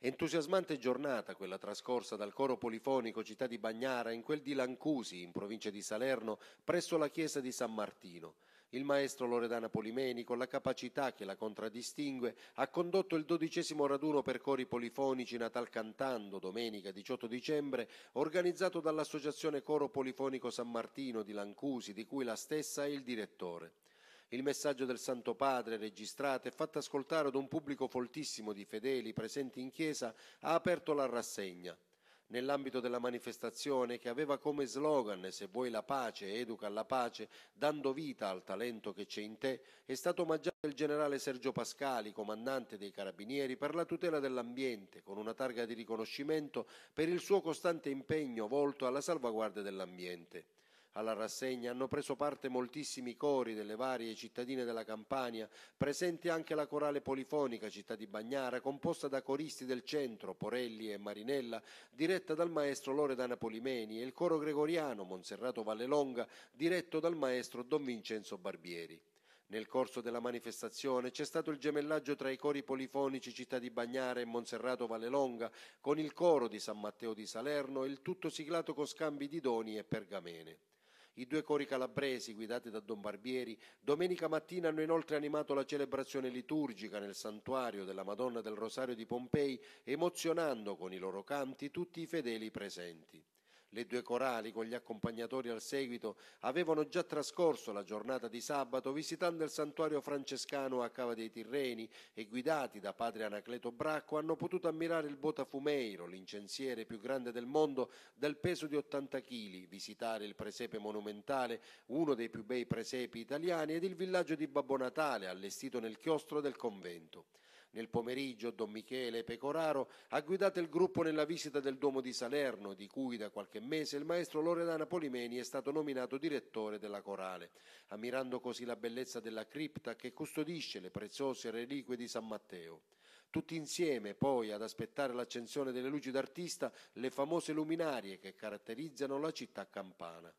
Entusiasmante giornata quella trascorsa dal coro polifonico città di Bagnara in quel di Lancusi, in provincia di Salerno, presso la chiesa di San Martino. Il maestro Loredana Polimeni, con la capacità che la contraddistingue, ha condotto il dodicesimo raduno per cori polifonici Natal Cantando domenica 18 dicembre, organizzato dall'Associazione Coro Polifonico San Martino di Lancusi, di cui la stessa è il direttore. Il messaggio del Santo Padre, registrato e fatto ascoltare ad un pubblico foltissimo di fedeli presenti in chiesa, ha aperto la rassegna. Nell'ambito della manifestazione che aveva come slogan Se vuoi la pace, educa alla pace, dando vita al talento che c'è in te, è stato omaggiato il generale Sergio Pascali, comandante dei Carabinieri, per la tutela dell'ambiente, con una targa di riconoscimento per il suo costante impegno volto alla salvaguardia dell'ambiente. Alla rassegna hanno preso parte moltissimi cori delle varie cittadine della Campania, presenti anche la corale polifonica città di Bagnara, composta da coristi del centro, Porelli e Marinella, diretta dal maestro Loredana Polimeni, e il coro gregoriano Monserrato Vallelonga, diretto dal maestro Don Vincenzo Barbieri. Nel corso della manifestazione c'è stato il gemellaggio tra i cori polifonici Città di Bagnara e Monserrato Vallelonga con il coro di San Matteo di Salerno, il tutto siglato con scambi di doni e pergamene. I due cori calabresi, guidati da Don Barbieri, domenica mattina hanno inoltre animato la celebrazione liturgica nel santuario della Madonna del Rosario di Pompei, emozionando con i loro canti tutti i fedeli presenti. Le due corali, con gli accompagnatori al seguito, avevano già trascorso la giornata di sabato visitando il santuario francescano a Cava dei Tirreni e guidati da padre Anacleto Bracco hanno potuto ammirare il Botafumeiro, l'incensiere più grande del mondo dal peso di 80 kg, visitare il presepe monumentale, uno dei più bei presepi italiani ed il villaggio di Babbo Natale allestito nel chiostro del convento. Nel pomeriggio Don Michele Pecoraro ha guidato il gruppo nella visita del Duomo di Salerno, di cui da qualche mese il maestro Loredana Polimeni è stato nominato direttore della corale, ammirando così la bellezza della cripta che custodisce le preziose reliquie di San Matteo. Tutti insieme, poi, ad aspettare l'accensione delle luci d'artista, le famose luminarie che caratterizzano la città campana.